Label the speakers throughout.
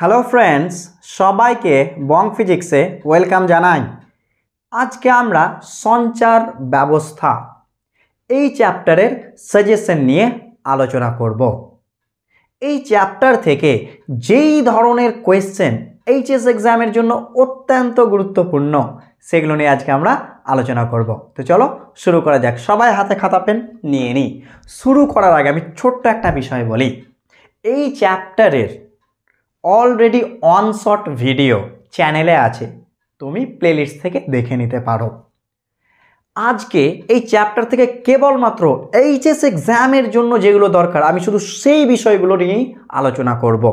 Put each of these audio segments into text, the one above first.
Speaker 1: Hello friends সবাইকে বং ফিজিক্সে welcome জানাই আজকে আমরা সঞ্চার ব্যবস্থা এই চ্যাপ্টারের সাজেশন নিয়ে আলোচনা করব এই চ্যাপ্টার থেকে যেই ধরনের কোয়েশ্চেন এইচএস এক্সামের জন্য অত্যন্ত গুরুত্বপূর্ণ সেগুলো নিয়ে আজকে আমরা আলোচনা করব তো চলো শুরু করা যাক সবাই হাতে খাতা পেন নিয়ে নিই শুরু করার আগে আমি ছোট্ট একটা বিষয় বলি এই চ্যাপ্টারের অলরেডি অন শট ভিডিও চ্যানেলে আছে তুমি প্লেলিস্ট থেকে দেখে নিতে পারো আজকে এই চ্যাপ্টার থেকে কেবলমাত্র এইচএস এক্সামের জন্য যেগুলো দরকার আমি শুধু সেই বিষয়গুলো নিয়েই আলোচনা করব।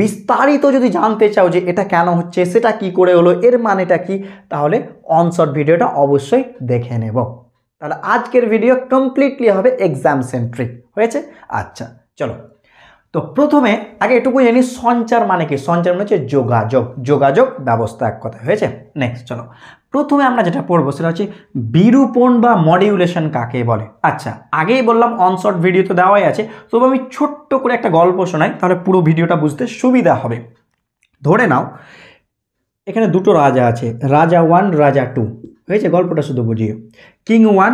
Speaker 1: বিস্তারিত যদি জানতে চাও যে এটা কেন হচ্ছে সেটা কি করে হলো এর মানেটা কি তাহলে অনশর্ট ভিডিওটা অবশ্যই দেখে নেব তাহলে আজকের ভিডিও কমপ্লিটলি হবে এক্সাম সেন্ট্রিক হয়েছে আচ্ছা চলো তো প্রথমে আগে এটুকু জানি সঞ্চার মানে কি সঞ্চার মানে হচ্ছে যোগাযোগ যোগাযোগ ব্যবস্থা এক কথা হয়েছে নেক্সট চলো প্রথমে আমরা যেটা পড়বো সেটা হচ্ছে বিরূপণ বা মডিউলেশন কাকে বলে আচ্ছা আগেই বললাম অনশর্ট ভিডিও তো দেওয়াই আছে তবু আমি ছোট্ট করে একটা গল্প শোনাই তাহলে পুরো ভিডিওটা বুঝতে সুবিধা হবে ধরে নাও এখানে দুটো রাজা আছে রাজা ওয়ান রাজা টু হয়েছে গল্পটা শুধু বুঝিও কিং ওয়ান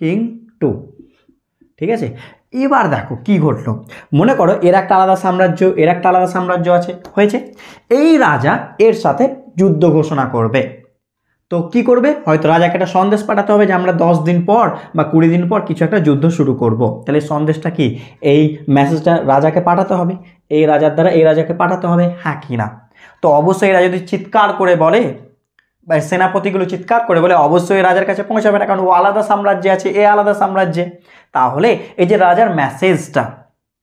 Speaker 1: কিং টু ঠিক আছে এবার দেখো কি ঘটল মনে করো এর একটা আলাদা সাম্রাজ্য এর একটা আলাদা সাম্রাজ্য আছে হয়েছে এই রাজা এর সাথে যুদ্ধ ঘোষণা করবে তো কি করবে হয়তো রাজাকে একটা সন্দেশ পাঠাতে হবে যে আমরা দশ দিন পর বা কুড়ি দিন পর কিছু একটা যুদ্ধ শুরু করব। তাহলে সন্দেশটা কি এই মেসেজটা রাজাকে পাঠাতে হবে এই রাজার দ্বারা এই রাজাকে পাঠাতে হবে হ্যাঁ কি না তো অবশ্যই এরা যদি চিৎকার করে বলে সেনাপতিগুলো চিৎকার করে বলে অবশ্যই রাজার কাছে পৌঁছাবে না কারণ ও আলাদা সাম্রাজ্যে আছে এ আলাদা সাম্রাজ্যে তাহলে এই যে রাজার মেসেজটা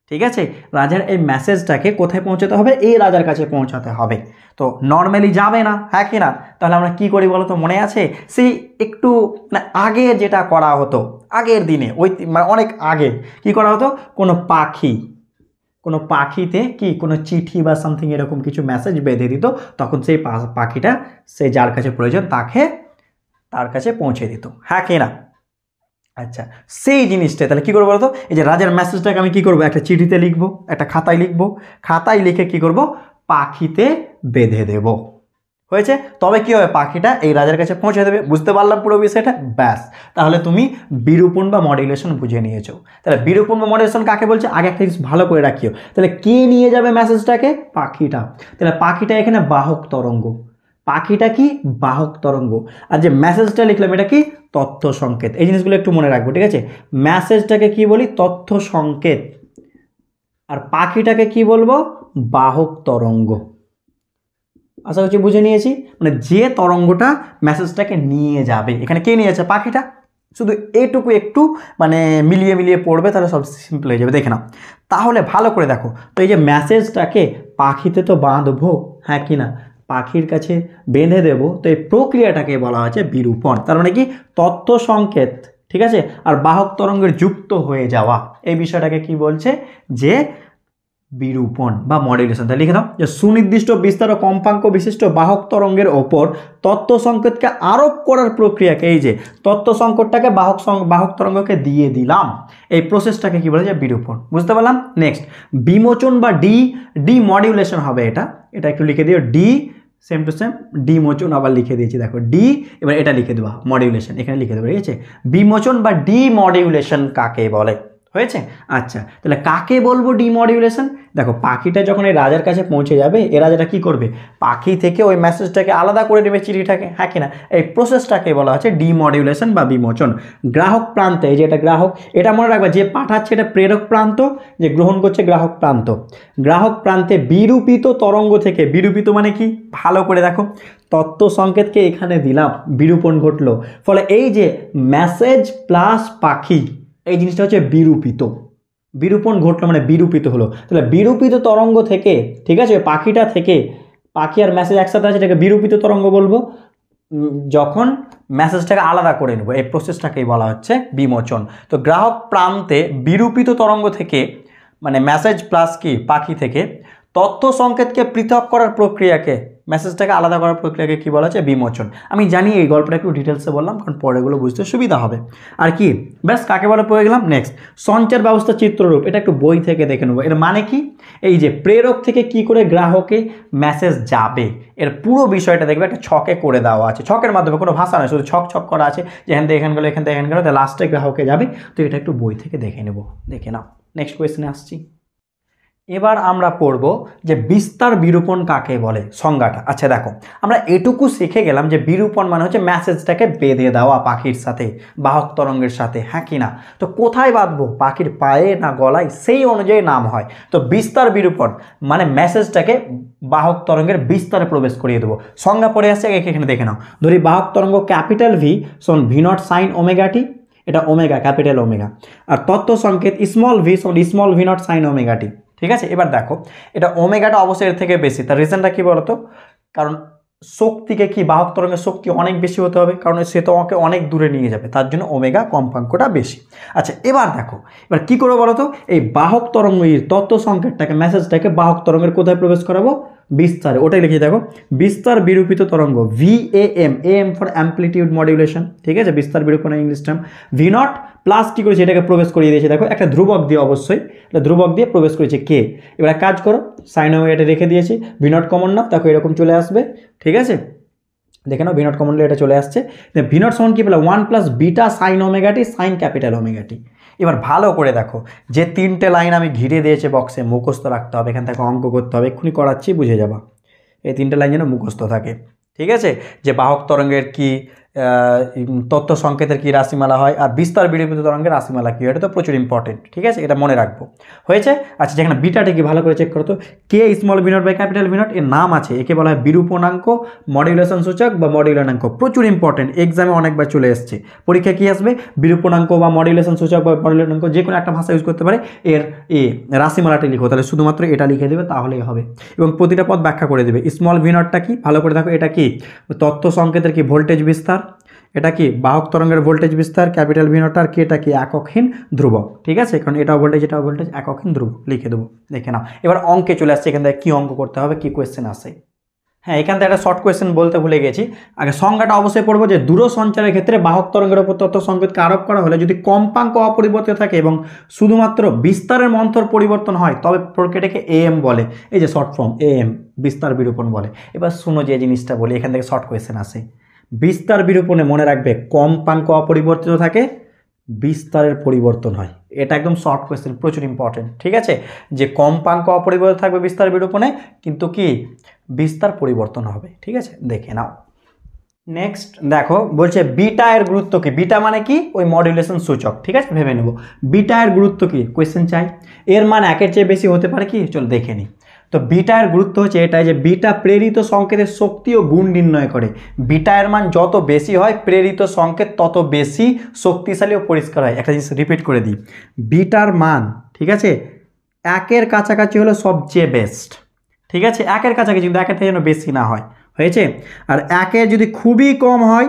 Speaker 1: ঠিক আছে রাজার এই মেসেজটাকে কোথায় পৌঁছাতে হবে এই রাজার কাছে পৌঁছাতে হবে তো নর্মালি যাবে না হ্যাঁ কি না তাহলে আমরা কি করি বলো তো মনে আছে সেই একটু মানে আগে যেটা করা হতো আগের দিনে ওই মানে অনেক আগে কি করা হতো কোনো পাখি কোনো পাখিতে কি কোনো চিঠি বা সামথিং এরকম কিছু মেসেজ বেঁধে দিত তখন সেই পাখিটা সে যার কাছে প্রয়োজন তাকে তার কাছে পৌঁছে দিত হ্যাঁ কে না আচ্ছা সেই জিনিসটা তাহলে কী করবো বলতো এই যে রাজার মেসেজটাকে আমি কী করবো একটা চিঠিতে লিখবো একটা খাতায় লিখবো খাতায় লিখে কি করব পাখিতে বেঁধে দেবো হয়েছে তবে কী হবে পাখিটা এই রাজার কাছে পৌঁছে দেবে বুঝতে পারলাম পুরো বিষয়টা ব্যাস তাহলে তুমি বিরূপণ বা মডিউলেশন বুঝে নিয়েছো তাহলে বিরূপণ বা মডুলেশন কাকে বলছে আগে একটা জিনিস ভালো করে রাখিও তাহলে কে নিয়ে যাবে মেসেজটাকে পাখিটা তাহলে পাখিটা এখানে বাহক তরঙ্গ পাখিটা কি বাহক তরঙ্গ আর যে মেসেজটা লিখলাম এটা কি তথ্য সংকেত এই জিনিসগুলো একটু মনে রাখবো ঠিক আছে মেসেজটাকে কি বলি তথ্য সংকেত আর পাখিটাকে কি বলবো বাহক তরঙ্গ আশা করছি বুঝে নিয়েছি মানে যে তরঙ্গটা মেসেজটাকে নিয়ে যাবে এখানে কে নিয়ে যাচ্ছে পাখিটা শুধু এটুকু একটু মানে মিলিয়ে মিলিয়ে পড়বে তাহলে সব সিম্পল হয়ে যাবে দেখে নাও তাহলে ভালো করে দেখো তো এই যে মেসেজটাকে পাখিতে তো বাঁধবো হ্যাঁ কি না পাখির কাছে বেঁধে দেব তো এই প্রক্রিয়াটাকে বলা হয়েছে বিরূপণ তার মানে কি তথ্য সংকেত ঠিক আছে আর বাহক তরঙ্গের যুক্ত হয়ে যাওয়া এই বিষয়টাকে কি বলছে যে বিরূপণ বা মডিউলেশন তাই লিখে দাও যে সুনির্দিষ্ট বিস্তার ও কম্পাঙ্ক বিশিষ্ট বাহক তরঙ্গের ওপর তত্ত্ব সংকেতকে আরোপ করার প্রক্রিয়াকে এই যে তত্ত্ব সংকটটাকে বাহক বাহক তরঙ্গকে দিয়ে দিলাম এই প্রসেসটাকে কি বলে যে বিরূপণ বুঝতে পারলাম নেক্সট বিমোচন বা ডি ডি মডিউলেশন হবে এটা এটা একটু লিখে দিও ডি সেম টু সেম ডিমোচন আবার লিখে দিয়েছি দেখো ডি এবার এটা লিখে দেওয়া মডিউলেশন এখানে লিখে দেবো ঠিক আছে বিমোচন বা ডিমডিউলেশন কাকে বলে হয়েছে আচ্ছা তাহলে কাকে বলবো ডিমডিউলেশন দেখো পাখিটা যখন এই রাজার কাছে পৌঁছে যাবে এ রাজাটা কী করবে পাখি থেকে ওই মেসেজটাকে আলাদা করে নেবে চিঠিটাকে হ্যাঁ কিনা এই প্রসেসটাকে বলা হচ্ছে ডিমডিউলেশন বা বিমোচন গ্রাহক প্রান্তে এই যে এটা গ্রাহক এটা মনে রাখবে যে পাঠাচ্ছে এটা প্রেরক প্রান্ত যে গ্রহণ করছে গ্রাহক প্রান্ত গ্রাহক প্রান্তে বিরূপিত তরঙ্গ থেকে বিরূপিত মানে কি ভালো করে দেখো তত্ত্ব সংকেতকে এখানে দিলাম বিরূপণ ঘটলো ফলে এই যে মেসেজ প্লাস পাখি এই জিনিসটা হচ্ছে বিরূপিত বিরূপণ ঘটলো মানে বিরূপিত হলো তাহলে বিরূপিত তরঙ্গ থেকে ঠিক আছে পাখিটা থেকে পাখি আর মেসেজ একসাথে আছে এটাকে বিরূপিত তরঙ্গ বলবো যখন মেসেজটাকে আলাদা করে নেব এই প্রসেসটাকেই বলা হচ্ছে বিমোচন তো গ্রাহক প্রান্তে বিরূপিত তরঙ্গ থেকে মানে মেসেজ প্লাস কি পাখি থেকে তথ্য সংকেতকে পৃথক করার প্রক্রিয়াকে মেসেজটাকে আলাদা করার প্রক্রিয়াকে কী বলা হচ্ছে বিমোচন আমি জানি এই গল্পটা একটু ডিটেলসে বললাম কারণ পরেগুলো বুঝতে সুবিধা হবে আর কি ব্যাস কাকে বলে পড়ে গেলাম নেক্সট সঞ্চার ব্যবস্থা চিত্ররূপ এটা একটু বই থেকে দেখে নেবো এর মানে কি এই যে প্রেরক থেকে কি করে গ্রাহকে মেসেজ যাবে এর পুরো বিষয়টা দেখবে একটা ছকে করে দেওয়া আছে ছকের মাধ্যমে কোনো ভাষা নয় শুধু ছক ছক করা আছে যে এখান থেকে এখান গেলো এখান থেকে এখান গেলো লাস্টে গ্রাহকে যাবে তো এটা একটু বই থেকে দেখে নেবো দেখে নাও নেক্সট কোয়েশনে আসছি এবার আমরা পড়ব যে বিস্তার বিরূপণ কাকে বলে সংজ্ঞাটা আচ্ছা দেখো আমরা এটুকু শিখে গেলাম যে বিরূপণ মানে হচ্ছে ম্যাসেজটাকে বেঁধে দেওয়া পাখির সাথে বাহক তরঙ্গের সাথে হ্যাঁ কি না তো কোথায় বাঁধবো পাখির পায়ে না গলায় সেই অনুযায়ী নাম হয় তো বিস্তার বিরূপণ মানে মেসেজটাকে বাহক তরঙ্গের বিস্তারে প্রবেশ করিয়ে দেবো সংজ্ঞা পড়ে আসছে এখানে দেখে নাও ধরি বাহক তরঙ্গ ক্যাপিটাল ভি সোন ভি নট সাইন ওমেগাটি এটা ওমেগা ক্যাপিটাল ওমেগা আর তত্ত্ব সংকেত স্মল ভি সোন small V not sine omega t ঠিক আছে এবার দেখো এটা ওমেগাটা অবশ্যই এর থেকে বেশি তার রিজনটা কী বলতো কারণ শক্তিকে কি বাহক তরঙ্গের শক্তি অনেক বেশি হতে হবে কারণ সে তো আমাকে অনেক দূরে নিয়ে যাবে তার জন্য ওমেগা কম্পাঙ্কটা বেশি আচ্ছা এবার দেখো এবার কি করবো বলো তো এই বাহক তরঙ্গ তত্ত্ব সংকেতটাকে মেসেজটাকে বাহক তরঙ্গের কোথায় প্রবেশ করাবো বিস্তার ওটাই লিখে দেখো বিস্তার বিরূপিত তরঙ্গ V A M A M for amplitude modulation ঠিক আছে বিস্তার বিরূপণ English term V not plus কী করেছে এটাকে প্রবেশ করিয়ে দিয়েছে দেখো একটা ধ্রুবক দিয়ে অবশ্যই এটা ধ্রুবক দিয়ে প্রবেশ করেছে কে এবার কাজ করো সাইন এটা রেখে দিয়েছি ভিনট কমন না দেখো এরকম চলে আসবে ঠিক আছে দেখে নাও ভিনট কমনলে এটা চলে আসছে ভিনট সমন কী পেলাম one plus beta sine omega t sine capital omega t এবার ভালো করে দেখো যে তিনটে লাইন আমি ঘিরে দিয়েছে বক্সে মুখস্থ রাখতে হবে এখান থেকে অঙ্ক করতে হবে এক্ষুনি করাচ্ছি বুঝে যাবা এই তিনটে লাইন যেন মুখস্থ থাকে ঠিক আছে যে বাহক তরঙ্গের কী তথ্য সংকেতের কী রাশিমালা হয় আর বিস্তার বিড়িবিত তরঙ্গের রাশিমালা কী এটা তো প্রচুর ইম্পর্টেন্ট ঠিক আছে এটা মনে রাখবো হয়েছে আচ্ছা যেখানে বিটাটা কি ভালো করে চেক করতো কে স্মল বিনট বা ক্যাপিটাল বিনট এর নাম আছে একে বলা হয় বিরূপনাঙ্ক মডিউলেশন সূচক বা মডিউলনাঙ্ক প্রচুর ইম্পর্টেন্ট এক্সামে অনেকবার চলে এসছে পরীক্ষা কী আসবে বিরূপনাঙ্ক বা মডিউলেশন সূচক বা মডিউলনাঙ্ক যে কোনো একটা ভাষা ইউজ করতে পারে এর এ রাশিমালাটি লিখো তাহলে শুধুমাত্র এটা লিখে দেবে তাহলেই হবে এবং প্রতিটা পদ ব্যাখ্যা করে দেবে স্মল বিনটটা কি ভালো করে দেখো এটা কি তথ্য সংকেতের কি ভোল্টেজ বিস্তার এটা কি বাহক তরঙ্গের ভোল্টেজ বিস্তার ক্যাপিটাল ভিনটার কি এটা কি এককহীন ধ্রুবক ঠিক আছে কারণ এটাও ভোল্টেজ এটাও ভোল্টেজ এককহীন ধ্রুবক লিখে দেবো দেখে নাও এবার অঙ্কে চলে আসছে এখান থেকে কী অঙ্ক করতে হবে কী কোয়েশ্চেন আসে হ্যাঁ এখান থেকে একটা শর্ট কোয়েশ্চেন বলতে ভুলে গেছি আগে সংজ্ঞাটা অবশ্যই পড়বো যে দূর সঞ্চারের ক্ষেত্রে বাহক তরঙ্গের উপর তথ্য সংকেতকে আরোপ করা হলে যদি কম্পাঙ্ক অপরিবর্তিত থাকে এবং শুধুমাত্র বিস্তারের মন্থর পরিবর্তন হয় তবে এ এএম বলে এই যে শর্ট ফর্ম এএম বিস্তার বিরূপণ বলে এবার শুনো যে জিনিসটা বলি এখান থেকে শর্ট কোয়েশ্চেন আসে বিস্তার বিরূপণে মনে রাখবে কম্পাঙ্ক অপরিবর্তিত থাকে বিস্তারের পরিবর্তন হয় এটা একদম শর্ট কোয়েশ্চেন প্রচুর ইম্পর্টেন্ট ঠিক আছে যে কম্পাঙ্ক অপরিবর্তিত থাকবে বিস্তার বিরূপণে কিন্তু কি বিস্তার পরিবর্তন হবে ঠিক আছে দেখে নাও নেক্সট দেখো বলছে বিটা এর গুরুত্ব কি বিটা মানে কি ওই মডুলেশন সূচক ঠিক আছে ভেবে নেব বিটা এর গুরুত্ব কি কোয়েশ্চেন চাই এর মান একের চেয়ে বেশি হতে পারে কি চলো দেখে নিই তো বিটায়ের গুরুত্ব হচ্ছে এটাই যে বিটা প্রেরিত সংকেতের শক্তি ও গুণ নির্ণয় করে বিটায়ের মান যত বেশি হয় প্রেরিত সংকেত তত বেশি শক্তিশালী ও পরিষ্কার হয় একটা জিনিস রিপিট করে দিই বিটার মান ঠিক আছে একের কাছাকাছি হলো সবচেয়ে বেস্ট ঠিক আছে একের কাছাকাছি কিন্তু একের থেকে যেন বেশি না হয় হয়েছে আর একের যদি খুবই কম হয়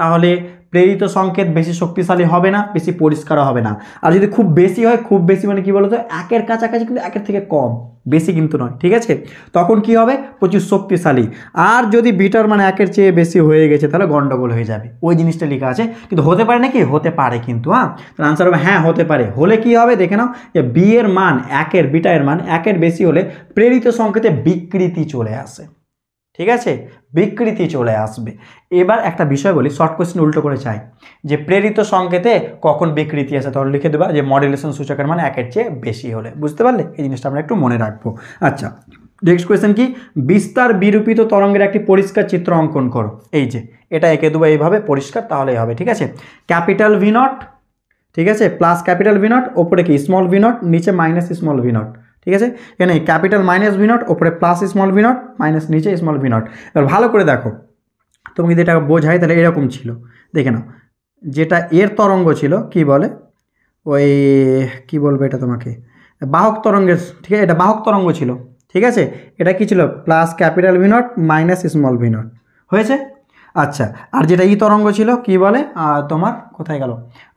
Speaker 1: তাহলে প্রেরিত সংকেত বেশি শক্তিশালী হবে না বেশি পরিষ্কার হবে না আর যদি খুব বেশি হয় খুব বেশি মানে কি বলতো একের কাছাকাছি কিন্তু একের থেকে কম বেশি কিন্তু নয় ঠিক আছে তখন কি হবে প্রচুর শক্তিশালী আর যদি বিটার মানে একের চেয়ে বেশি হয়ে গেছে তাহলে গণ্ডগোল হয়ে যাবে ওই জিনিসটা লেখা আছে কিন্তু হতে পারে নাকি হতে পারে কিন্তু হ্যাঁ তাহলে আনসার হবে হ্যাঁ হতে পারে হলে কি হবে দেখে নাও যে বি এর মান একের বিটা এর মান একের বেশি হলে প্রেরিত সংকেতে বিকৃতি চলে আসে ঠিক আছে বিকৃতি চলে আসবে এবার একটা বিষয় বলি শর্ট কোয়েশ্চেন উল্টো করে চাই যে প্রেরিত সংকেতে কখন বিকৃতি আসে তখন লিখে দেবা যে মডুলেশন সূচকের মানে একের চেয়ে বেশি হলে বুঝতে পারলে এই জিনিসটা আমরা একটু মনে রাখবো আচ্ছা নেক্সট কোয়েশ্চেন কি বিস্তার বিরূপিত তরঙ্গের একটি পরিষ্কার চিত্র অঙ্কন করো এই যে এটা এঁকে দেবো এইভাবে পরিষ্কার তাহলেই হবে ঠিক আছে ক্যাপিটাল ভিনট ঠিক আছে প্লাস ক্যাপিটাল ভিনট ওপরে কি স্মল ভিনট নিচে মাইনাস স্মল ভিনট ঠিক আছে এখানে ক্যাপিটাল মাইনাস ভি নট ওপরে plus small V not minus নিচে স্মল ভি নট এবার ভালো করে দেখো তুমি যদি এটা বোঝাই তাহলে এরকম ছিল দেখে নাও যেটা এর তরঙ্গ ছিল কি বলে ওই কি বলবে এটা তোমাকে বাহক তরঙ্গের ঠিক আছে এটা বাহক তরঙ্গ ছিল ঠিক আছে এটা কি ছিল plus capital V not minus small V not হয়েছে আচ্ছা আর যেটা ই তরঙ্গ ছিল কি বলে তোমার কোথায় গেল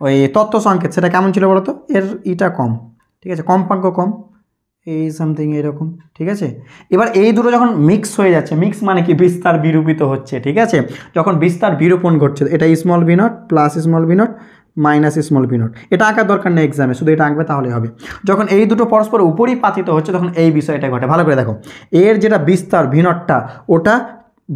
Speaker 1: ওই তত্ত্ব সংকেত সেটা কেমন ছিল বলো তো এর ইটা কম ঠিক আছে কম্পাঙ্ক কম এই সামথিং এরকম ঠিক আছে এবার এই দুটো যখন মিক্স হয়ে যাচ্ছে মিক্স মানে কি বিস্তার বিরূপিত হচ্ছে ঠিক আছে যখন বিস্তার বিরূপণ ঘটছে এটা small V not plus small V not minus small V not এটা আঁকার দরকার নেই এক্সামে শুধু এটা আঁকবে তাহলে হবে যখন এই দুটো পরস্পর উপরই পাতিত হচ্ছে তখন এই বিষয়টা ঘটে ভালো করে দেখো এর যেটা বিস্তার ভিনটটা ওটা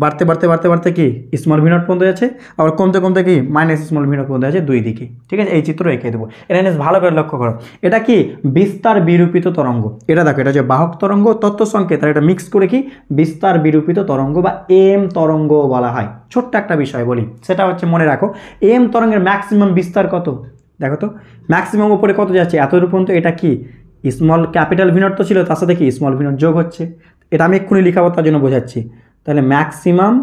Speaker 1: বাড়তে বাড়তে বাড়তে বাড়তে কি স্মল ভিনট পর্যন্ত যাচ্ছে আবার কমতে কমতে কি মাইনাস স্মল ভিনট পর্যন্ত যাচ্ছে দুই দিকে ঠিক আছে এই চিত্র এঁকে দেবো এটা নিয়ে ভালো করে লক্ষ্য করো এটা কি বিস্তার বিরূপিত তরঙ্গ এটা দেখো এটা যে বাহক তরঙ্গ তত্ত্ব সংকেত আর এটা মিক্স করে কি বিস্তার বিরূপিত তরঙ্গ বা এম তরঙ্গ বলা হয় ছোট্ট একটা বিষয় বলি সেটা হচ্ছে মনে রাখো এম তরঙ্গের ম্যাক্সিমাম বিস্তার কত দেখো তো ম্যাক্সিমাম উপরে কত যাচ্ছে এতদূর পর্যন্ত এটা কি স্মল ক্যাপিটাল ভিনট তো ছিল তার সাথে কি স্মল ভিনট যোগ হচ্ছে এটা আমি এক্ষুনি লিখাবো তার জন্য বোঝাচ্ছি তাহলে ম্যাক্সিমাম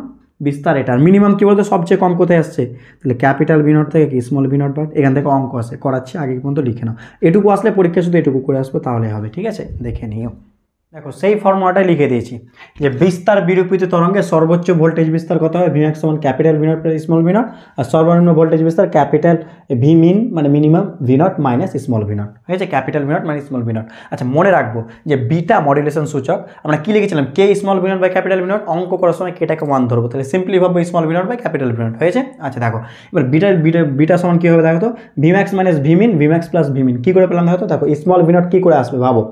Speaker 1: বিস্তার এটা মিনিমাম কী বলতো সবচেয়ে কম কোথায় আসছে তাহলে ক্যাপিটাল বিনোট থেকে কি স্মল বিনোট বাট এখান থেকে অঙ্ক আসে করাচ্ছি আগে পর্যন্ত লিখে নাও এটুকু আসলে পরীক্ষা শুধু এটুকু করে আসবে তাহলে হবে ঠিক আছে দেখে নিও দেখো সেই ফর্মুলাটাই লিখে দিয়েছি যে বিস্তার বিরূপিত তরঙ্গে সর্বোচ্চ ভোল্টেজ বিস্তার কত হয় ভিম্যাক্স সমান capital V not small V আর সর্বনিম্ন ভোল্টেজ বিস্তার ক্যাপিটাল ভি মিন মানে minimum V minus small V হয়েছে ক্যাপিটাল ভি নট মানে স্মল ভি আচ্ছা মনে রাখবো যে বিটা মডুলেশন সূচক আমরা কী লিখেছিলাম কে স্মল ভি বা ক্যাপিটাল ভি অঙ্ক করার সময় কেটাকে ওয়ান ধরবো তাহলে সিম্পলি ভাববো small V not capital V হয়েছে আচ্ছা দেখো এবার বিটা বিটা বিটা সমান কী হবে দেখো তো V max minus V min V max plus V min কী করে পেলাম দেখো দেখো স্মল ভি কী করে আসবে ভাবো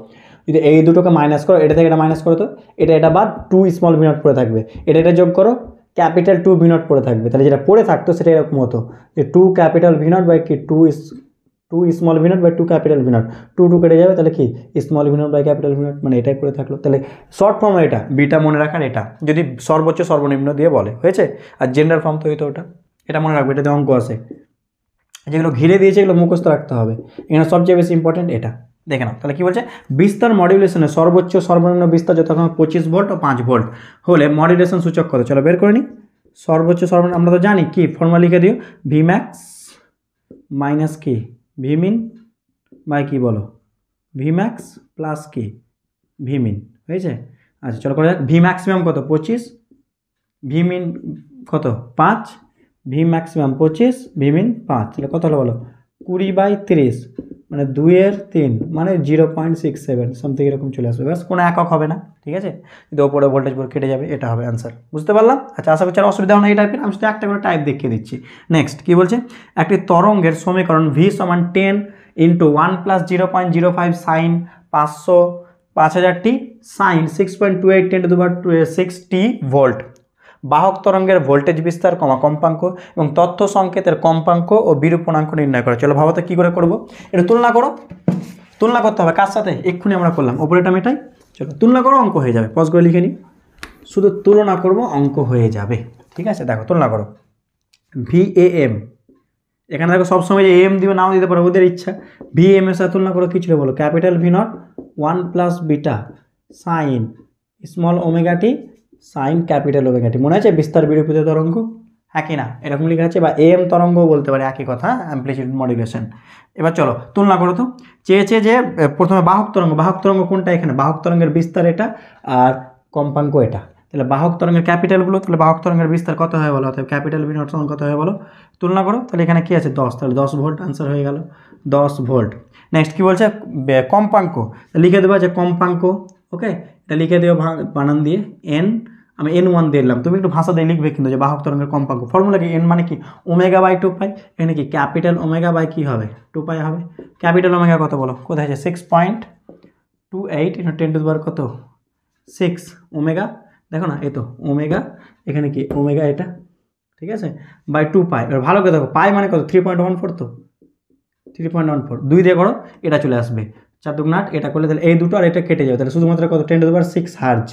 Speaker 1: যদি এই দুটোকে মাইনাস করো এটা থেকে এটা মাইনাস করো তো এটা এটা বাদ টু স্মল বিনট পড়ে থাকবে এটা এটা যোগ করো ক্যাপিটাল টু বিনট পরে পড়ে থাকবে তাহলে যেটা পড়ে থাকতো সেটা এরকম হতো যে টু ক্যাপিটাল বিনট বাই কি two two small V not by two capital V not two two কেটে যাবে তাহলে কি small V not by capital V not মানে এটাই পড়ে থাকলো তাহলে শর্ট ফর্ম এটা বিটা মনে রাখার এটা যদি সর্বোচ্চ সর্বনিম্ন দিয়ে বলে হয়েছে আর জেন্ডার ফর্ম তো হইতো ওটা এটা মনে রাখবে এটাতে অঙ্ক আছে যেগুলো ঘিরে দিয়েছে এগুলো মুখস্থ রাখতে হবে এখানে সবচেয়ে বেশি ইম্পর্টেন্ট এটা দেখে নাও তাহলে কী বলছে বিস্তার মডিউলেশনের সর্বোচ্চ সর্বনিম্ন বিস্তার যথাক্রমে পঁচিশ ভোল্ট ও পাঁচ ভোল্ট হলে মডিউলেশন সূচক কত চলো বের করে নিই সর্বোচ্চ সর্বনিম্ন আমরা তো জানি কি ফর্মুলা লিখে দিও ভিম্যাক্স মাইনাস কি ভিমিন বাই কি বলো ভিম্যাক্স প্লাস কি ভিমিন হয়েছে আচ্ছা চলো করে যাক ভি ম্যাক্সিমাম কত পঁচিশ ভিমিন কত পাঁচ ভি ম্যাক্সিমাম পঁচিশ ভিমিন পাঁচ তাহলে কত হলো বলো কুড়ি বাই তিরিশ মানে দুইয়ের তিন মানে zero point six seven something এরকম চলে আসবে ব্যাস কোনো একক হবে না ঠিক আছে যদি ওপরে ভোল্টেজ বোর্ড কেটে যাবে এটা হবে অ্যান্সার বুঝতে পারলাম আচ্ছা আশা করছি আর অসুবিধা হয় না এই টাইপের আমি শুধু একটা করে টাইপ দেখিয়ে দিচ্ছি নেক্সট কী বলছে একটি তরঙ্গের সমীকরণ ভি সমান ten into one plus zero point zero five sine পাঁচশো পাঁচ হাজার T sine six point two eight ten two দুবার সিক্স টি ভোল্ট বাহক তরঙ্গের ভোল্টেজ বিস্তার কমা কম্পাঙ্ক এবং তথ্য সংকেতের কম্পাঙ্ক ও বিরূপণাঙ্ক নির্ণয় করা চলো ভাবতে কী করে করব এটা তুলনা করো তুলনা করতে হবে কার সাথে এক্ষুনি আমরা করলাম ওপরেটা মেটাই চলো তুলনা করো অঙ্ক হয়ে যাবে পজ করে লিখে নিই শুধু তুলনা করব অঙ্ক হয়ে যাবে ঠিক আছে দেখো তুলনা করো ভি এ এম এখানে দেখো সবসময় যে এম দিবে নাও দিতে পারো ওদের ইচ্ছা ভি এম এর সাথে তুলনা করো কী ছিল বলো capital V not one plus beta sine small omega t sine capital omega মনে আছে বিস্তার বিরূপিত তরঙ্গ একই না এরকম লেখা আছে বা এম তরঙ্গ বলতে পারে একই কথা অ্যাম্পলিচিউড মডুলেশন এবার চলো তুলনা করো তো চেয়েছে যে প্রথমে বাহক তরঙ্গ বাহক তরঙ্গ কোনটা এখানে বাহক তরঙ্গের বিস্তার এটা আর কম্পাঙ্ক এটা তাহলে বাহক তরঙ্গের ক্যাপিটালগুলো তাহলে বাহক তরঙ্গের বিস্তার কত হয় বলো অর্থাৎ ক্যাপিটাল বিনিয়োগ তরঙ্গ কত হয় বলো তুলনা করো তাহলে এখানে কী আছে দশ তাহলে দশ ভোল্ট আনসার হয়ে গেল দশ ভোল্ট নেক্সট কী বলছে কম্পাঙ্ক লিখে দেবো যে কম্পাঙ্ক ওকে এটা লিখে দেবো বানান দিয়ে এন আমি এন ওয়ান দিলাম তুমি একটু ভাষা দিয়ে লিখবে কিন্তু যে বাহক তরঙ্গের কম্পাঙ্ক ফর্মুলা কি এন মানে কি ওমেগা বাই টু পাই এখানে কি ক্যাপিটাল ওমেগা বাই কী হবে টু পাই হবে ক্যাপিটাল ওমেগা কত বলো কোথায় আছে সিক্স পয়েন্ট টু এইট এখানে টেন টু বার কত সিক্স ওমেগা দেখো না এ তো ওমেগা এখানে কি ওমেগা এটা ঠিক আছে বাই টু পাই এবার ভালো করে দেখো পাই মানে কত থ্রি পয়েন্ট ওয়ান ফোর তো থ্রি পয়েন্ট ওয়ান ফোর দুই দিয়ে করো এটা চলে আসবে চার দুগ্ন আট এটা করলে তাহলে এই দুটো আর এটা কেটে যাবে তাহলে শুধুমাত্র কত টেন টু বার সিক্স হার্জ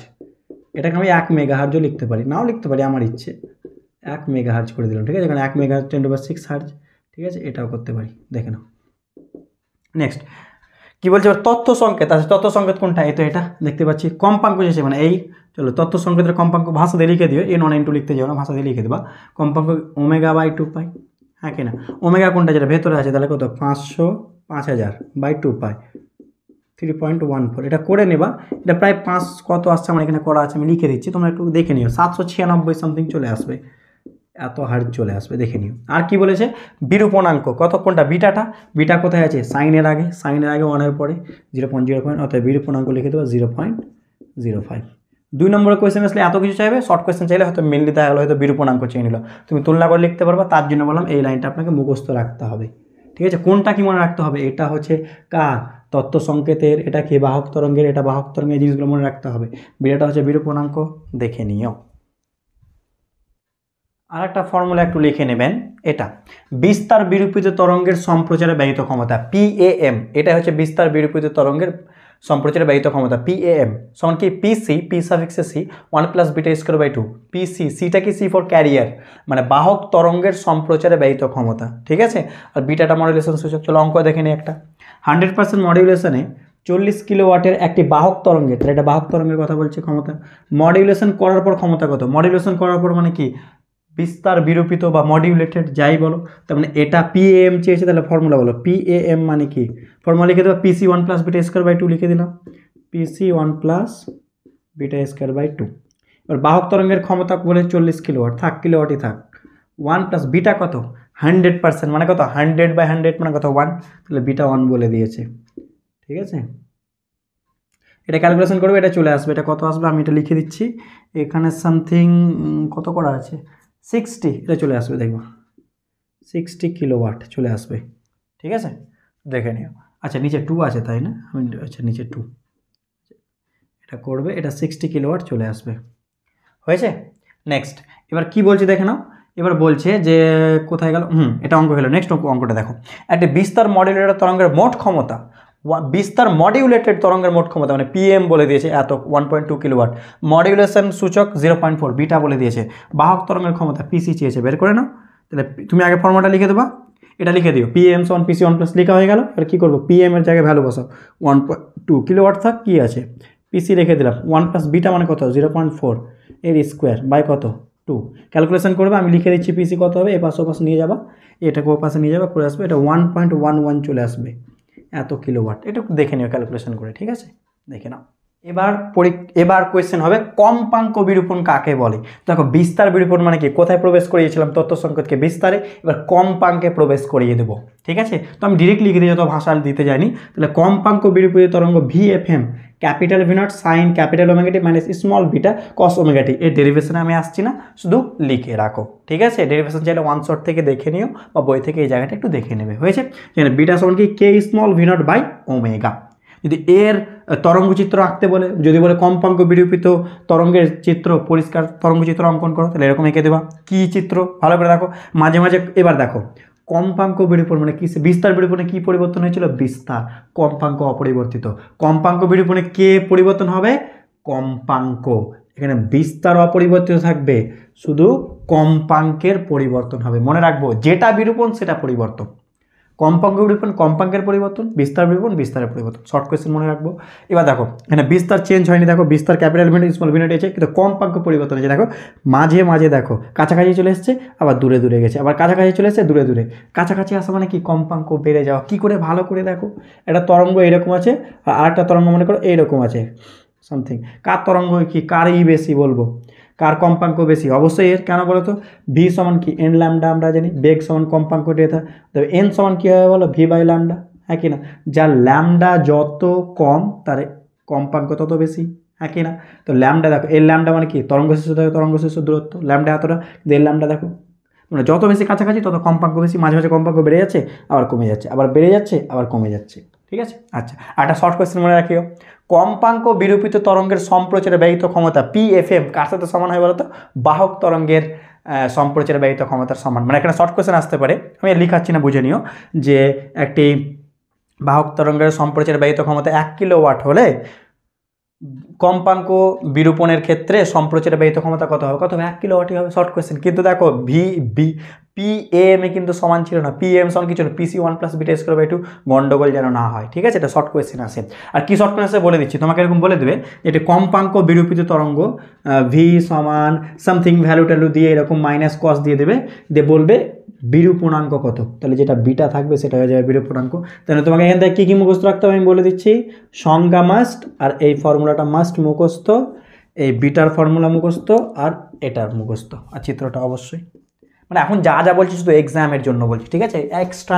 Speaker 1: এটাকে আমি এক মেগাহার্জও লিখতে পারি নাও লিখতে পারি আমার ইচ্ছে এক মেগাহার্জ করে দিলাম ঠিক আছে এখানে এক megahertz ten over six hertz ঠিক আছে এটাও করতে পারি দেখে নাও নেক্সট কি বলছে এবার তথ্য সংকেত আছে তথ্য সংকেত কোনটা এই তো এটা দেখতে পাচ্ছি কম্পাঙ্ক যেছে মানে এই চলো তথ্য সংকেতের কম্পাঙ্ক ভাষা দিয়ে লিখে দিও এ নন ইন্টু লিখতে যাও না ভাষা দিয়ে লিখে দেবা কম্পাঙ্ক ওমেগা বাই টু পাই হ্যাঁ কিনা ওমেগা কোনটা যেটা ভেতরে আছে তাহলে কত পাঁচশো পাঁচ হাজার by two pi three point one four এটা করে নেবা এটা প্রায় পাঁচ কত আসছে আমার এখানে করা আছে আমি লিখে দিচ্ছি তোমরা একটু দেখে নিও সাতশো ছিয়ানব্বই সামথিং চলে আসবে এত হার চলে আসবে দেখে নিও আর কি বলেছে বিরূপণাঙ্ক কত কোনটা বিটাটা বিটা কোথায় আছে সাইনের আগে সাইনের আগে ওয়ানের পরে জিরো পয়েন্ট জিরো পয়েন্ট অর্থাৎ বিরূপণাঙ্ক লিখে দেবো জিরো পয়েন্ট জিরো ফাইভ দুই নম্বর কোয়েশ্চেন আসলে এত কিছু চাইবে শর্ট কোয়েশ্চেন চাইলে হয়তো মেনলি দেখা গেলো হয়তো বিরূপণাঙ্ক চেয়ে নিল তুমি তুলনা করে লিখতে পারবা তার জন্য বললাম এই লাইনটা আপনাকে মুখস্থ রাখতে হবে ঠিক আছে কোনটা কি মনে রাখতে হবে এটা হচ্ছে কা তত্ত্ব সংকেতের এটা কি বাহক তরঙ্গের এটা বাহক তরঙ্গের জিনিসগুলো মনে রাখতে হবে বিড়াটা হচ্ছে বিরূপণাঙ্ক দেখে নিও আর একটা ফর্মুলা একটু লিখে নেবেন এটা বিস্তার বিরূপিত তরঙ্গের সম্প্রচারে ব্যয়িত ক্ষমতা পিএএম এটা হচ্ছে বিস্তার বিরূপিত তরঙ্গের সম্প্রচারের ব্যয়িত ক্ষমতা পি এম সমান কি পিসি পি সাফিক্সে C one plus beta square by two PC সিটা কি সি ফর ক্যারিয়ার মানে বাহক তরঙ্গের সম্প্রচারে ব্যয়িত ক্ষমতা ঠিক আছে আর বিটাটা মডুলেশন সূচক চলো অঙ্ক দেখে নিই একটা হান্ড্রেড পার্সেন্ট মডুলেশনে চল্লিশ কিলোওয়াটের একটি বাহক তরঙ্গে তাহলে এটা বাহক তরঙ্গের কথা বলছে ক্ষমতা মডিউলেশন করার পর ক্ষমতা কত মডিউলেশন করার পর মানে কি বিস্তার বিরূপিত বা মডিউলেটেড যাই বলো তার মানে এটা পিএএম চেয়েছে তাহলে ফর্মুলা বলো পিএএম মানে কি ফর্মুলা লিখে দেবো PC one plus beta square by two লিখে দিলাম PC one plus beta square by two এবার বাহক তরঙ্গের ক্ষমতা বলে চল্লিশ কিলোওয়াট থাক কিলোওয়াটই থাক ওয়ান প্লাস বিটা কত হান্ড্রেড পার্সেন্ট মানে কত হান্ড্রেড বাই হান্ড্রেড মানে কত ওয়ান তাহলে বিটা ওয়ান বলে দিয়েছে ঠিক আছে এটা ক্যালকুলেশন করবে এটা চলে আসবে এটা কত আসবে আমি এটা লিখে দিচ্ছি এখানে সামথিং কত করা আছে সিক্সটি এটা চলে আসবে দেখব সিক্সটি কিলোওয়াট চলে আসবে ঠিক আছে দেখে নিও আচ্ছা নিচে টু আছে তাই না আমি আচ্ছা নিচে টু এটা করবে এটা সিক্সটি কিলোওয়াট চলে আসবে হয়েছে নেক্সট এবার কি বলছি দেখে নাও এবার বলছে যে কোথায় গেল হুম এটা অঙ্ক গেল নেক্সট অঙ্কটা দেখো একটা বিস্তার মডেলের তরঙ্গের মোট ক্ষমতা বিস্তার মডিউলেটেড তরঙ্গের মোট ক্ষমতা মানে পিএম বলে দিয়েছে এত one point two kilowatt modulation সূচক জিরো পয়েন্ট ফোর বিটা বলে দিয়েছে বাহক তরঙ্গের ক্ষমতা পিসি চেয়েছে বের করে নাও তাহলে তুমি আগে ফর্মাটা লিখে দেবা এটা লিখে দিও PMs one PC one plus লেখা হয়ে গেল আর কী করবো পিএম এর জায়গায় ভ্যালু বসাও ওয়ান পয়েন্ট টু কিলোওয়াট থাক কী আছে পিসি রেখে দিলাম ওয়ান প্লাস বিটা মানে কত জিরো পয়েন্ট ফোর এর স্কোয়ার বাই কত টু ক্যালকুলেশন করবে আমি লিখে দিচ্ছি পিসি কত হবে এ ও পাশে নিয়ে যাবা এটাকে ও পাশে নিয়ে যাবা করে আসবে এটা ওয়ান পয়েন্ট ওয়ান ওয়ান চলে আসবে এত কিলোওয়াট এটা দেখে নিও ক্যালকুলেশন করে ঠিক আছে দেখে নাও এবার এবার কোয়েশ্চেন হবে কম্পাঙ্ক বিরূপণ কাকে বলে দেখো বিস্তার বিরূপণ মানে কি কোথায় প্রবেশ করিয়েছিলাম তথ্য সংকটকে বিস্তারে এবার কম্পাঙ্কে প্রবেশ করিয়ে দেবো ঠিক আছে তো আমি ডিরেক্ট লিখে দিয়ে যত ভাষা দিতে যাইনি তাহলে কম্পাঙ্ক বিরূপিত তরঙ্গ VFM capital V not sine capital omega t minus small beta cos omega t এর ডেরিভেশনে আমি আসছি না শুধু লিখে রাখো ঠিক আছে ডেরিভেশন চাইলে ওয়ান শট থেকে দেখে নিও বা বই থেকে এই জায়গাটা একটু দেখে নেবে হয়েছে বিটা সমান কি K small V not by omega যদি এর তরঙ্গচিত্র আঁকতে বলে যদি বলে কম্পাঙ্ক বিরূপিত তরঙ্গের চিত্র পরিষ্কার তরঙ্গচিত্র অঙ্কন করো তাহলে এরকম এঁকে দেবা কী চিত্র ভালো করে দেখো মাঝে মাঝে এবার দেখো কম্পাঙ্ক বিরূপণ মানে কী বিস্তার বিরূপণে কী পরিবর্তন হয়েছিল বিস্তার কম্পাঙ্ক অপরিবর্তিত কম্পাঙ্ক বিরূপণে কে পরিবর্তন হবে কম্পাঙ্ক এখানে বিস্তার অপরিবর্তিত থাকবে শুধু কম্পাঙ্কের পরিবর্তন হবে মনে রাখবো যেটা বিরূপণ সেটা পরিবর্তন কম্পাঙ্ক বিপণ কম্পাঙ্কের পরিবর্তন বিস্তার বিপণ বিস্তারের পরিবর্তন শর্ট কোয়েশ্চেন মনে রাখবো এবার দেখো এখানে বিস্তার চেঞ্জ হয়নি দেখো বিস্তার ক্যাপিটাল ভিনেট স্মল ভিনেট এসেছে কিন্তু কম্পাঙ্ক পরিবর্তন আছে দেখো মাঝে মাঝে দেখো কাছাকাছি চলে এসছে আবার দূরে দূরে গেছে আবার কাছাকাছি চলে এসছে দূরে দূরে কাছাকাছি আসা মানে কি কম্পাঙ্ক বেড়ে যাওয়া কি করে ভালো করে দেখো একটা তরঙ্গ এরকম আছে আর একটা তরঙ্গ মনে করো এইরকম আছে সামথিং কার তরঙ্গ কি কারই বেশি বলবো কার কম্পাঙ্ক বেশি অবশ্যই এর কেন বলো তো ভি সমান কি এন ল্যামডা আমরা জানি বেগ সমান কম্পাঙ্ক ডেথা তবে এন সমান কী হবে বলো ভি বাই ল্যামডা হ্যাঁ কি না যার ল্যামডা যত কম তার কম্পাঙ্ক তত বেশি হ্যাঁ কি না তো ল্যামডা দেখো এর ল্যামডা মানে কি তরঙ্গ শীর্ষ থেকে তরঙ্গ শীর্ষ দূরত্ব ল্যামডা এতটা এর ল্যামডা দেখো মানে যত বেশি কাছাকাছি তত কম্পাঙ্ক বেশি মাঝে মাঝে কম্পাঙ্ক বেড়ে যাচ্ছে আবার কমে যাচ্ছে আবার বেড়ে যাচ্ছে আবার কমে যাচ্ছে ঠিক আছে আচ্ছা একটা শর্ট কোয়েশ্চেন মনে রাখিও কম্পাঙ্ক বিরূপিত তরঙ্গের সম্প্রচারে ব্যয়িত ক্ষমতা পিএফএম কার সাথে সমান হয় বলতো বাহক তরঙ্গের সম্প্রচারে ব্যয়িত ক্ষমতার সমান মানে এখানে শর্ট কোয়েশন আসতে পারে আমি লিখাচ্ছি না বুঝে নিও যে একটি বাহক তরঙ্গের সম্প্রচারে ব্যয়িত ক্ষমতা এক কিলোওয়াট হলে কম্পাঙ্ক বিরূপণের ক্ষেত্রে সম্প্রচারে ব্যয়িত ক্ষমতা কত হবে কত হবে এক কিলোওয়াটই হবে শর্ট কোয়েশন কিন্তু দেখো V B P M A কিন্তু সমান ছিল না পি এম সমান কিছু না PC one plus beta square by two গন্ডগোল যেন না হয় ঠিক আছে এটা শর্ট কোয়েশ্চেন আসে আর কি শর্ট কোয়েশ্চেন বলে দিচ্ছি তোমাকে এরকম বলে দেবে যেটা কম্পাঙ্ক বিরূপিত তরঙ্গ ভি সমান সামথিং ভ্যালু ট্যালু দিয়ে এরকম মাইনাস কস দিয়ে দেবে দিয়ে বলবে বিরূপণাঙ্ক কত তাহলে যেটা বিটা থাকবে সেটা হয়ে যাবে বিরূপণাঙ্ক তাহলে তোমাকে এখান থেকে কী কী মুখস্থ রাখতে হবে আমি বলে দিচ্ছি সংজ্ঞা মাস্ট আর এই ফর্মুলাটা মাস্ট মুখস্থ এই বিটার ফর্মুলা মুখস্থ আর এটার মুখস্থ আর চিত্রটা অবশ্যই মানে এখন যা যা বলছি শুধু এক্সামের জন্য বলছি ঠিক আছে এক্সট্রা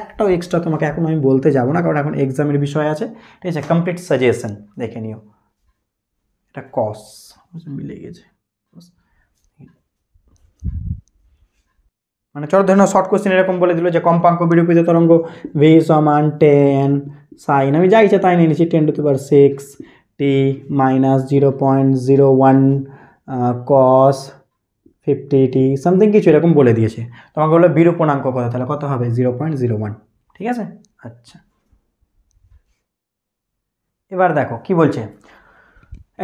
Speaker 1: একটাও এক্সট্রা তোমাকে এখন আমি বলতে যাবো না কারণ এখন এক্সামের বিষয় আছে ঠিক আছে কমপ্লিট সাজেশন দেখে নিও এটা কস মিলে গেছে মানে চলো ধরে শর্ট কোয়েশ্চেন এরকম বলে দিল যে কম্পাঙ্ক বিরূপিত তরঙ্গ ভি সমান টেন সাইন আমি যা তাই নিয়ে নিচ্ছি ten two power six T minus zero point zero one cos fifty eighty something কিছু এরকম বলে দিয়েছে তোমাকে বললো বিরূপণাঙ্ক কত তাহলে কত হবে জিরো পয়েন্ট জিরো ওয়ান ঠিক আছে আচ্ছা এবার দেখো কি বলছে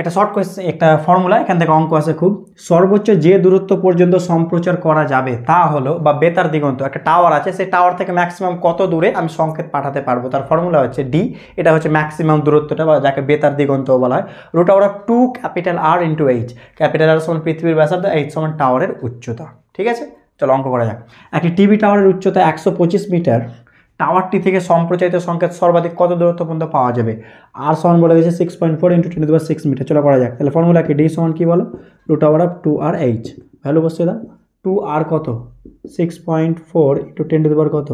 Speaker 1: একটা শর্ট কোয়েশ্চেন একটা ফর্মুলা এখান থেকে অঙ্ক আছে খুব সর্বোচ্চ যে দূরত্ব পর্যন্ত সম্প্রচার করা যাবে তা হলো বা বেতার দিগন্ত একটা টাওয়ার আছে সেই টাওয়ার থেকে ম্যাক্সিমাম কত দূরে আমি সংকেত পাঠাতে পারবো তার ফর্মুলা হচ্ছে ডি এটা হচ্ছে ম্যাক্সিমাম দূরত্বটা বা যাকে বেতার দিগন্ত বলা হয় root over of two capital R into H capital R সমান পৃথিবীর ব্যাসার্ধ এইচ সমান টাওয়ারের উচ্চতা ঠিক আছে চলো অঙ্ক করা যাক একটি টিভি টাওয়ারের উচ্চতা একশো মিটার টাওয়ারটি থেকে সম্প্রচারিত সংকেত সর্বাধিক কত দূরত্ব পর্যন্ত পাওয়া যাবে আর সমান বলে দিয়েছে six point four into ten দেওয়ার সিক্স মিটার চলে করা যাক তাহলে ফর্মুলা কি ডি সমান কী বলো root over of two R H value বসছে দাও টু আর কত six point four into ten two দেওয়ার কত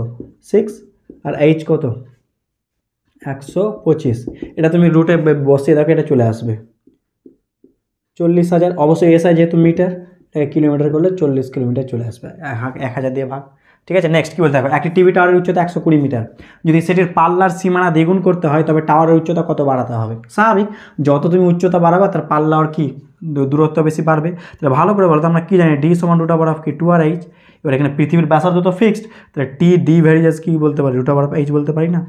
Speaker 1: সিক্স আর এইচ কত একশো পঁচিশ এটা তুমি রুটে বসিয়ে দেখো এটা চলে আসবে চল্লিশ হাজার অবশ্যই এসআই যেহেতু মিটার কিলোমিটার করলে চল্লিশ কিলোমিটার চলে আসবে এক হাজার দিয়ে ভাগ ঠিক আছে নেক্সট কী বলতে হবে একটি টিভি টাওয়ারের উচ্চতা একশো কুড়ি মিটার যদি সেটির পাল্লার সীমানা দ্বিগুণ করতে হয় তবে টাওয়ারের উচ্চতা কত বাড়াতে হবে স্বাভাবিক যত তুমি উচ্চতা বাড়াবে তার পাল্লা আর কি দূরত্ব বেশি বাড়বে তাহলে ভালো করে বলো তো আমরা মানে কী জানি ডি সমান রুট অফ কি টু আর এইচ এবার এখানে পৃথিবীর ব্যাসার্ধ তো ফিক্সড তাহলে টি ডি ভ্যারিজাস কী বলতে পারি রুট অফ এইচ বলতে পারি না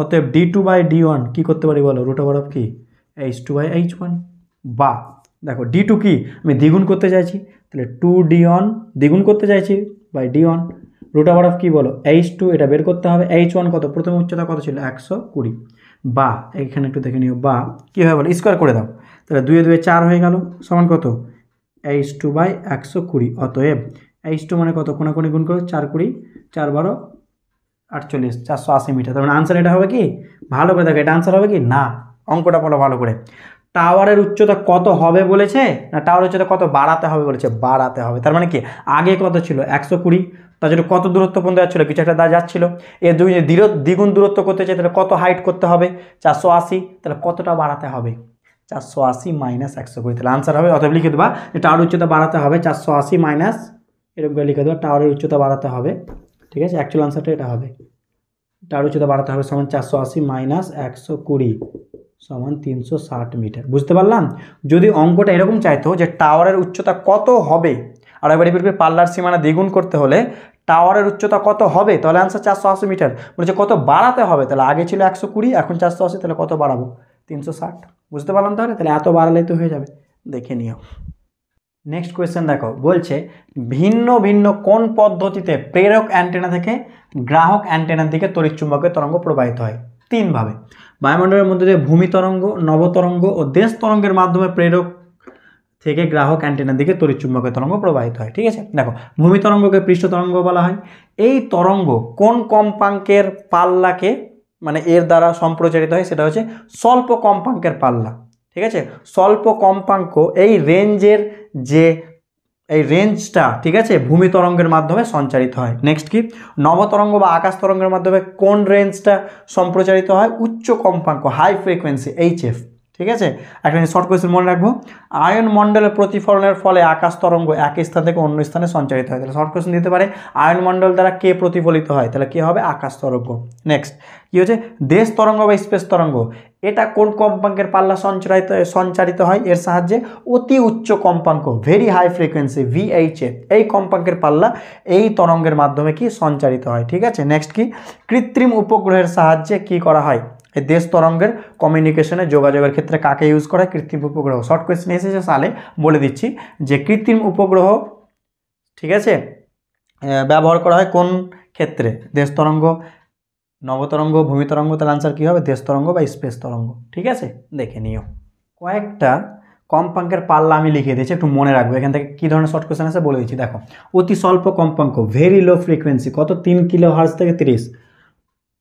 Speaker 1: অতএব D two by D one কী করতে পারি বলো রুট অফ কি H two by H one বা দেখো ডি টু কি আমি দ্বিগুণ করতে চাইছি তাহলে টু ডি ওয়ান দ্বিগুণ করতে চাইছি by D one root over of কী বলো এইচ টু এটা বের করতে হবে এইচ ওয়ান কত প্রথম উচ্চতা কত ছিল একশো কুড়ি বা এখানে একটু দেখে নিও বা কী বলো স্কোয়ার করে দাও তাহলে দুয়ে দুয়ে চার হয়ে গেল সমান কত এইচ টু বাই একশো কুড়ি অতএব এইচ টু মানে কত কোনো কোনো গুণ করো চার কুড়ি চার বারো আটচল্লিশ চারশো আশি মিটার তার মানে আনসার এটা হবে কি ভালো করে দেখো এটা আনসার হবে কি না অঙ্কটা বলো ভালো করে টাওয়ারের উচ্চতা কত হবে বলেছে না টাওয়ারের উচ্চতা কত বাড়াতে হবে বলেছে বাড়াতে হবে তার মানে কি আগে কত ছিল একশো কুড়ি তার জন্য কত দূরত্ব পর্যন্ত যাচ্ছিলো কিছু একটা দা যাচ্ছিলো এর দুই দৃঢ় দ্বিগুণ দূরত্ব করতে চাই তাহলে কত হাইট করতে হবে চারশো আশি তাহলে কতটা বাড়াতে হবে চারশো আশি মাইনাস একশো কুড়ি তাহলে আনসার হবে অতএব লিখে দেবা টাওয়ারের উচ্চতা বাড়াতে হবে চারশো আশি মাইনাস এরকম করে লিখে দেবা টাওয়ারের উচ্চতা বাড়াতে হবে ঠিক আছে অ্যাকচুয়াল আনসারটা এটা হবে টাওয়ারের উচ্চতা বাড়াতে হবে সমান চারশো আশি মাইনাস একশো কুড়ি সমান তিনশো ষাট মিটার বুঝতে পারলাম যদি অঙ্কটা এরকম চাইতো যে টাওয়ারের উচ্চতা কত হবে আর এবার এবার পাল্লার সীমানা দ্বিগুণ করতে হলে টাওয়ারের উচ্চতা কত হবে তাহলে আনসার চারশো আশি মিটার বলছে কত বাড়াতে হবে তাহলে আগে ছিল একশো কুড়ি এখন চারশো আশি তাহলে কত বাড়াবো তিনশো ষাট বুঝতে পারলাম তাহলে তাহলে এত বাড়ালে তো হয়ে যাবে দেখে নিও নেক্সট কোয়েশ্চেন দেখো বলছে ভিন্ন ভিন্ন কোন পদ্ধতিতে প্রেরক অ্যান্টেনা থেকে গ্রাহক অ্যান্টেনার দিকে তড়িৎচুম্বকের তরঙ্গ প্রবাহিত হয় তিনভাবে বায়ুমণ্ডলের মধ্যে দিয়ে ভূমি তরঙ্গ নবতরঙ্গ ও দেশ তরঙ্গের মাধ্যমে প্রেরক থেকে গ্রাহক অ্যান্টেনার দিকে তড়িৎচুম্বকের তরঙ্গ প্রবাহিত হয় ঠিক আছে দেখো ভূমি তরঙ্গকে পৃষ্ঠ তরঙ্গ বলা হয় এই তরঙ্গ কোন কম্পাঙ্কের পাল্লাকে মানে এর দ্বারা সম্প্রচারিত হয় সেটা হচ্ছে স্বল্প কম্পাঙ্কের পাল্লা ঠিক আছে স্বল্প কম্পাঙ্ক এই রেঞ্জের যে এই রেঞ্জটা ঠিক আছে ভূমি তরঙ্গের মাধ্যমে সঞ্চারিত হয় নেক্সট কি নবতরঙ্গ বা আকাশ তরঙ্গের মাধ্যমে কোন রেঞ্জটা সম্প্রচারিত হয় উচ্চ কম্পাঙ্ক হাই ফ্রিকোয়েন্সি এইচএফ ঠিক আছে একটা শর্ট কোয়েশ্চেন মনে রাখবো আয়ন মণ্ডলের প্রতিফলনের ফলে আকাশ তরঙ্গ এক স্থান থেকে অন্য স্থানে সঞ্চারিত হয় তাহলে শর্ট কোয়েশ্চেন দিতে পারে আয়ন মণ্ডল দ্বারা কে প্রতিফলিত হয় তাহলে কী হবে আকাশ তরঙ্গ নেক্সট কী হচ্ছে দেশ তরঙ্গ বা স্পেস তরঙ্গ এটা কোন কম্পাঙ্কের পাল্লা সঞ্চারিত সঞ্চারিত হয় এর সাহায্যে অতি উচ্চ কম্পাঙ্ক ভেরি হাই ফ্রিকোয়েন্সি ভিএইচএ এই কম্পাঙ্কের পাল্লা এই তরঙ্গের মাধ্যমে কি সঞ্চারিত হয় ঠিক আছে নেক্সট কি কৃত্রিম উপগ্রহের সাহায্যে কি করা হয় এই দেশ তরঙ্গের কমিউনিকেশনে যোগাযোগের ক্ষেত্রে কাকে ইউজ করা হয় কৃত্রিম উপগ্রহ শর্ট কোয়েশ্চেন এসেছে সালে বলে দিচ্ছি যে কৃত্রিম উপগ্রহ ঠিক আছে ব্যবহার করা হয় কোন ক্ষেত্রে দেশ তরঙ্গ নবতরঙ্গ ভূমিতরঙ্গ তাহলে আনসার কী হবে দেশ তরঙ্গ বা স্পেস তরঙ্গ ঠিক আছে দেখে নিও কয়েকটা কম্পাঙ্কের পাল্লা আমি লিখে দিয়েছি একটু মনে রাখবো এখান থেকে কী ধরনের শর্ট কোয়েশন আছে বলে দিচ্ছি দেখো অতি স্বল্প কম্পাঙ্ক ভেরি লো ফ্রিকোয়েন্সি কত তিন কিলো হার্স থেকে তিরিশ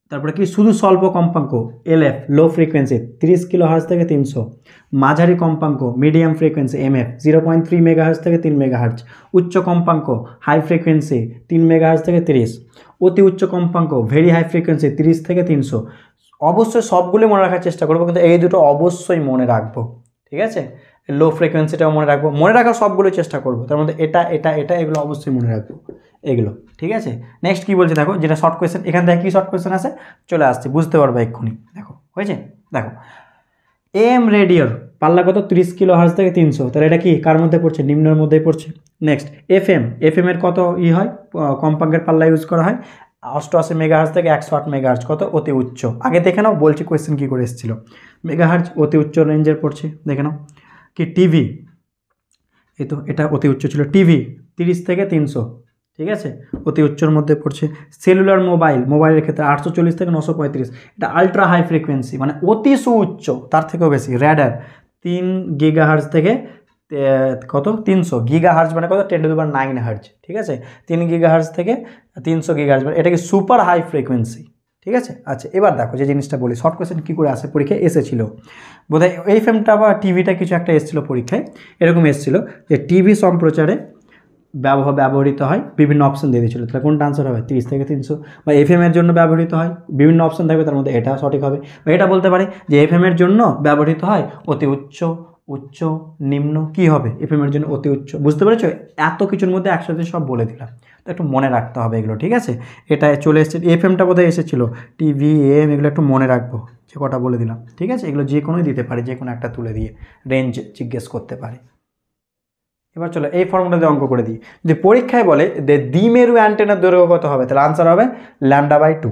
Speaker 1: তারপরে কি শুধু স্বল্প কম্পাঙ্ক এলএফ লো ফ্রিকোয়েন্সি তিরিশ কিলো হার্স থেকে তিনশো মাঝারি কম্পাঙ্ক medium frequency MF zero point three mega hertz থেকে তিন মেগা হার্স উচ্চ কম্পাঙ্ক হাই ফ্রিকোয়েন্সি তিন মেগা হার্স থেকে তিরিশ অতি উচ্চ কম্পাঙ্ক ভেরি হাই ফ্রিকোয়েন্সি তিরিশ থেকে তিনশো অবশ্যই সবগুলি মনে রাখার চেষ্টা করবো কিন্তু এই দুটো অবশ্যই মনে রাখবো ঠিক আছে লো ফ্রিকোয়েন্সিটাও মনে রাখবো মনে রাখার সবগুলো চেষ্টা করবো তার মধ্যে এটা এটা এটা এগুলো অবশ্যই মনে রাখবো এগুলো ঠিক আছে নেক্সট কী বলছে দেখো যেটা শর্ট কোয়েশ্চেন এখান থেকে কী শর্ট কোয়েশ্চেন আছে চলে আসছে বুঝতে পারবো এক্ষুনি দেখো হয়েছে দেখো এম রেডিওর পাল্লা কত তিরিশ কিলো হার্স থেকে তিনশো তাহলে এটা কি কার মধ্যে পড়ছে নিম্নের মধ্যেই পড়ছে নেক্সট এফ এম এফ এমের কত ই হয় কম্পাঙ্কের পাল্লা ইউজ করা হয় অষ্টআশি মেগাহার্জ থেকে একশো আট মেগাহার্জ কত অতি উচ্চ আগে দেখে নাও বলছি কোয়েশ্চেন কী করে এসেছিলো মেগাহার্জ অতি উচ্চ রেঞ্জের পড়ছে দেখে নাও কি টিভি এই তো এটা অতি উচ্চ ছিল টিভি তিরিশ থেকে তিনশো ঠিক আছে অতি উচ্চর মধ্যে পড়ছে সেলুলার মোবাইল মোবাইলের ক্ষেত্রে আটশো চল্লিশ থেকে নশো পঁয়ত্রিশ এটা আলট্রা হাই ফ্রিকোয়েন্সি মানে অতি সুউচ্চ তার থেকেও বেশি র্যাডার তিন গিগা হার্জ থেকে কত তিনশো গিগা হার্জ মানে কত ten two power nine hertz ঠিক আছে তিন গিগা হার্জ থেকে তিনশো গিগা হার্জ মানে এটা কি সুপার হাই ফ্রিকোয়েন্সি ঠিক আছে আচ্ছা এবার দেখো যে জিনিসটা বলি শর্ট কোয়েশ্চেন কী করে আসে পরীক্ষায় এসেছিলো বোধহয় এই ফেমটা বা টিভিটা কিছু একটা এসেছিলো পরীক্ষায় এরকম এসেছিলো যে টিভি সম্প্রচারে ব্যবহার ব্যবহৃত হয় বিভিন্ন অপশন দিয়ে দিয়েছিল তাহলে কোনটা আনসার হবে তিরিশ থেকে তিনশো বা এফ জন্য ব্যবহৃত হয় বিভিন্ন অপশন থাকবে তার মধ্যে এটা সঠিক হবে বা এটা বলতে পারে যে এফ জন্য ব্যবহৃত হয় অতি উচ্চ উচ্চ নিম্ন কি হবে এফ জন্য অতি উচ্চ বুঝতে পেরেছো এত কিছুর মধ্যে একসাথে সব বলে দিলাম তো একটু মনে রাখতে হবে এগুলো ঠিক আছে এটা চলে এসেছে এফ এমটা বোধহয় এসেছিলো টিভি এম এগুলো একটু মনে রাখবো যে কটা বলে দিলাম ঠিক আছে এগুলো যে কোনোই দিতে পারে যে কোনো একটা তুলে দিয়ে রেঞ্জ জিজ্ঞেস করতে পারে এবার চলো এই ফর্মুলা দিয়ে অঙ্ক করে দিই যে পরীক্ষায় বলে যে দ্বিমেরু অ্যান্টেনার দৈর্ঘ্য কত হবে তাহলে আনসার হবে ল্যামডা বাই টু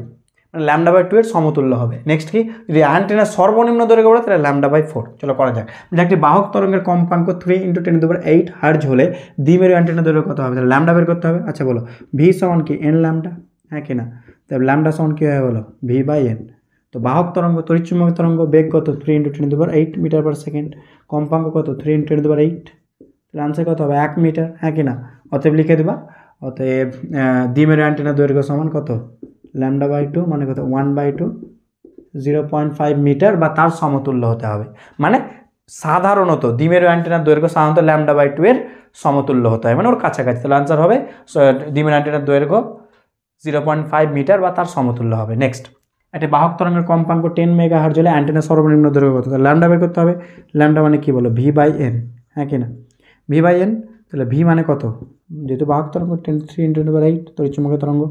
Speaker 1: মানে ল্যামডা বাই টু এর সমতুল্য হবে নেক্সট কি যদি অ্যান্টেনার সর্বনিম্ন দৈর্ঘ্য বলে তাহলে ল্যামডা বাই ফোর চলো করা যাক যে একটি বাহক তরঙ্গের কম্পাঙ্ক থ্রি ইন্টু টেন দুবার এইট হার্জ হলে দ্বিমেরু অ্যান্টেনার দৈর্ঘ্য কত হবে তাহলে ল্যামডা বের করতে হবে আচ্ছা বলো ভি সমান কি এন ল্যামডা হ্যাঁ কি না তাহলে ল্যামডা সমান কী হয়ে বলো ভি বাই এন তো বাহক তরঙ্গ তরিচ্ছুম্বক তরঙ্গ বেগ কত থ্রি ইন্টু টেন দুবার এইট মিটার পার সেকেন্ড কম্পাঙ্ক কত থ্রি ইন্টু টেন দুবার এইট তাহলে আনসার কত হবে এক মিটার হ্যাঁ কি না অতএব লিখে দেবা অতএব ডিমের অ্যান্টেনা দৈর্ঘ্য সমান কত ল্যামডা বাই টু মানে কত one by two zero point five metre বা তার সমতুল্য হতে হবে মানে সাধারণত ডিমের অ্যান্টেনার দৈর্ঘ্য সাধারণত ল্যামডা বাই টু এর সমতুল্য হতে হয় মানে ওর কাছাকাছি তাহলে আনসার হবে ডিমের অ্যান্টেনার দৈর্ঘ্য জিরো পয়েন্ট ফাইভ মিটার বা তার সমতুল্য হবে নেক্সট একটা বাহক তরঙ্গের কম্পাঙ্ক টেন মেগা হার্জ হলে সর্বনিম্ন দৈর্ঘ্য কত ল্যামডা বের করতে হবে ল্যামডা মানে কী বলো ভি বাই এন হ্যাঁ কি না ভি বাই এন তাহলে ভি মানে কত যেহেতু বাহক তরঙ্গ ten three into into right তরি চুম্বকের তরঙ্গ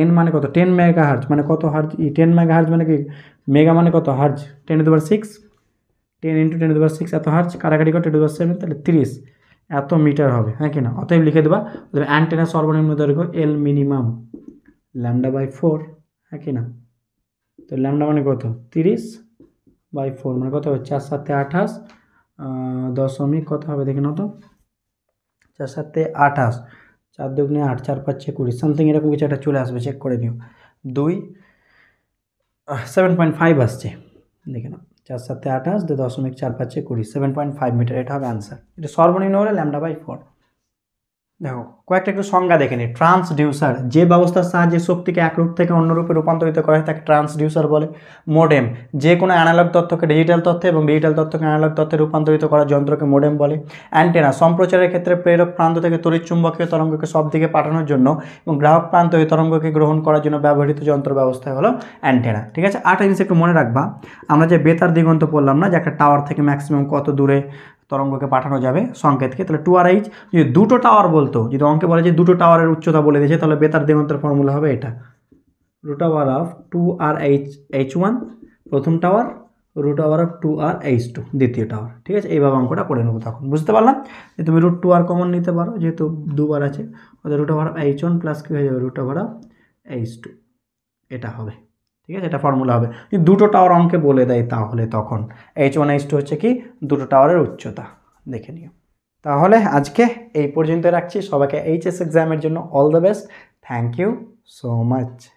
Speaker 1: এন মানে কত টেন মেগা হার্জ মানে কত হার্জ ই টেন মেগা হার্জ মানে কি মেগা মানে কত হার্জ টেন দুবার সিক্স টেন ইন্টু টেন দুবার সিক্স এত হার্জ কাটাকাটি করে টেন টু সেভেন তাহলে তিরিশ এত মিটার হবে হ্যাঁ কি না অতএব লিখে দেবা অ্যান্টেনা সর্বনিম্ন দৈর্ঘ্য L minimum lambda by four হ্যাঁ কি না তো ল্যামডা মানে কত তিরিশ বাই ফোর মানে কত হবে চার সাথে আঠাশ দশমিক কত হবে দেখে নতো চার সাতে আঠাশ চার দুগুণে আট চার পাঁচে কুড়ি সামথিং এরকম কিছু একটা চলে আসবে চেক করে নিও দুই সেভেন পয়েন্ট ফাইভ আসছে দেখে নাও চার সাতে আঠাশ দু দশমিক চার পাঁচে কুড়ি সেভেন পয়েন্ট ফাইভ মিটার এটা হবে অ্যান্সার এটা সর্বনিম্ন হলে ল্যামডা বাই ফোর দেখো কয়েকটা একটু সংজ্ঞা দেখে নিই ট্রান্সডিউসার যে ব্যবস্থার সাহায্যে শক্তিকে এক রূপ থেকে অন্য রূপে রূপান্তরিত করা হয় তাকে ট্রান্সডিউসার বলে মোডেম যে কোনো অ্যানালগ তথ্যকে ডিজিটাল তথ্যে এবং ডিজিটাল তথ্যকে অ্যানালগ তথ্যে রূপান্তরিত করার যন্ত্রকে মোডেম বলে অ্যান্টেনা সম্প্রচারের ক্ষেত্রে প্রেরক প্রান্ত থেকে তড়িৎচুম্বকীয় তরঙ্গকে সব দিকে পাঠানোর জন্য এবং গ্রাহক প্রান্ত ওই তরঙ্গকে গ্রহণ করার জন্য ব্যবহৃত যন্ত্র ব্যবস্থা হলো অ্যান্টেনা ঠিক আছে আটটা জিনিস একটু মনে রাখবা আমরা যে বেতার দিগন্ত পড়লাম না যে একটা টাওয়ার থেকে ম্যাক্সিমাম কত দূরে তরঙ্গকে পাঠানো যাবে সংকেতকে তাহলে টু আর এইচ যদি দুটো টাওয়ার বলতো যদি অঙ্কে বলে যে দুটো টাওয়ারের উচ্চতা বলে দিয়েছে তাহলে বেতার দেবন্তের ফর্মুলা হবে এটা root over of two R H H one প্রথম tower root over of two R H two দ্বিতীয় টাওয়ার ঠিক আছে এইভাবে অঙ্কটা করে নেবো তখন বুঝতে পারলাম যে তুমি রুট টু আর কমন নিতে পারো যেহেতু দুবার আছে অর্থাৎ root over of H one plus কী হয়ে যাবে root over of H two এটা হবে ঠিক আছে এটা ফর্মুলা হবে যদি দুটো টাওয়ার আমাকে বলে দেয় তাহলে তখন এইচ ওয়ান এইচ টু হচ্ছে কি দুটো টাওয়ারের উচ্চতা দেখে নিও তাহলে আজকে এই পর্যন্ত রাখছি সবাইকে এইচএস এক্সামের জন্য all the best thank you so much